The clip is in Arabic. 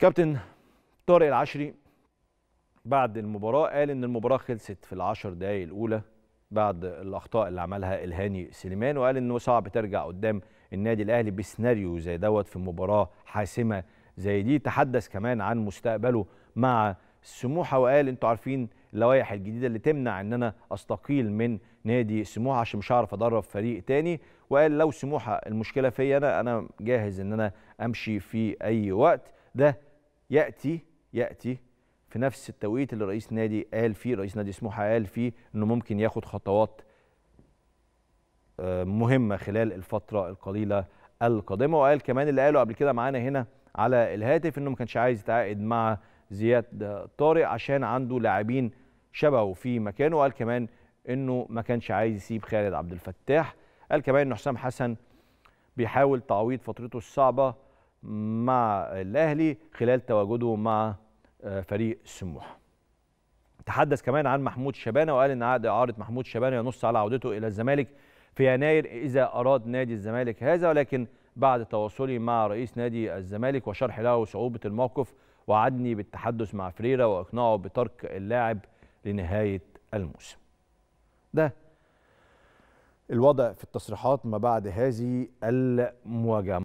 كابتن طارق العشري بعد المباراه قال ان المباراه خلصت في العشر دقائق الاولى بعد الاخطاء اللي عملها الهاني سليمان وقال انه صعب ترجع قدام النادي الاهلي بسيناريو زي دوت في مباراه حاسمه زي دي تحدث كمان عن مستقبله مع السموحه وقال انتوا عارفين اللوائح الجديده اللي تمنع ان انا استقيل من نادي سموحة عشان مش هعرف ادرب فريق تاني وقال لو سموحه المشكله فيا انا انا جاهز ان انا امشي في اي وقت ده ياتي ياتي في نفس التوقيت اللي رئيس نادي قال فيه رئيس نادي سموحه قال فيه انه ممكن ياخد خطوات آه، مهمه خلال الفتره القليله القادمه وقال كمان اللي قاله قبل كده معانا هنا على الهاتف انه ما كانش عايز يتعاقد مع زياد طارق عشان عنده لاعبين شبهه في مكانه وقال كمان انه ما كانش عايز يسيب خالد عبد الفتاح قال كمان انه حسام حسن بيحاول تعويض فترته الصعبه مع الأهلي خلال تواجده مع آه، فريق سموحة تحدث كمان عن محمود شبانة وقال أن عقد إعارة محمود شبانة ينص على عودته إلى الزمالك في يناير إذا أراد نادي الزمالك هذا ولكن بعد تواصلي مع رئيس نادي الزمالك وشرح له صعوبة الموقف وعدني بالتحدث مع فريرة وإقناعه بترك اللاعب لنهاية الموسم ده الوضع في التصريحات ما بعد هذه المواجهة